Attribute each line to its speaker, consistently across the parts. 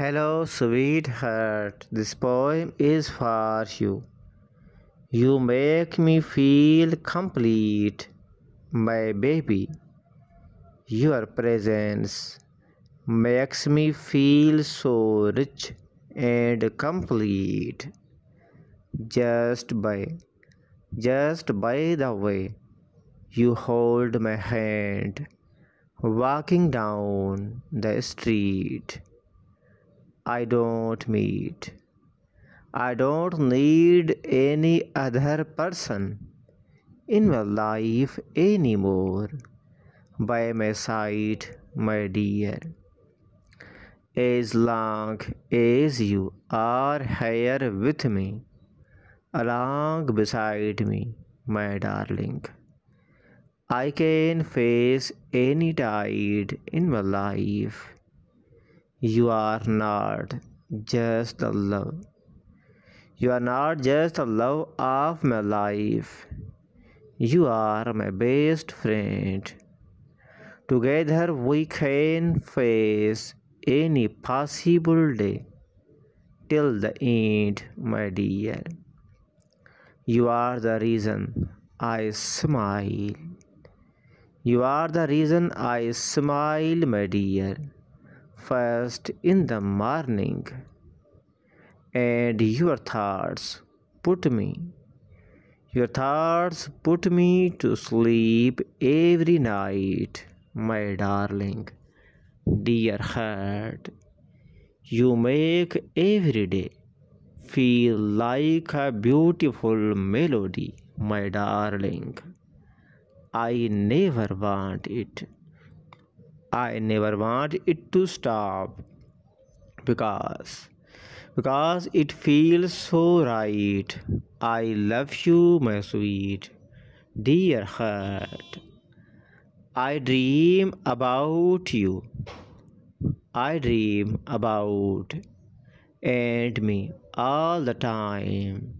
Speaker 1: Hello, sweetheart, this poem is for you. You make me feel complete, my baby. Your presence makes me feel so rich and complete. Just by, just by the way, you hold my hand, walking down the street. I don't meet. I don't need any other person in my life anymore. By my side, my dear. As long as you are here with me, along beside me, my darling. I can face any tide in my life you are not just the love. You are not just the love of my life. You are my best friend. Together we can face any possible day till the end, my dear. You are the reason I smile. You are the reason I smile, my dear first in the morning, and your thoughts put me. Your thoughts put me to sleep every night, my darling, dear heart. You make every day feel like a beautiful melody, my darling. I never want it. I never want it to stop because because it feels so right. I love you, my sweet dear heart. I dream about you. I dream about and me all the time.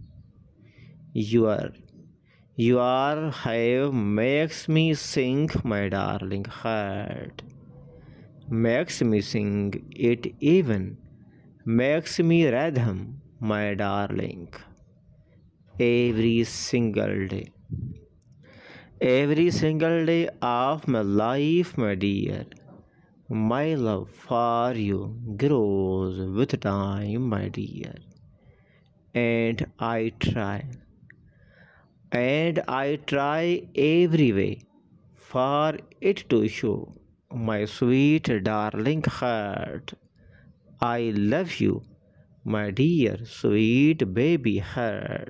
Speaker 1: You are you are have makes me sink my darling heart makes me sing it even, makes me rhythm, my darling, every single day. Every single day of my life, my dear, my love for you grows with time, my dear. And I try, and I try every way for it to show my sweet darling heart. I love you, my dear sweet baby heart.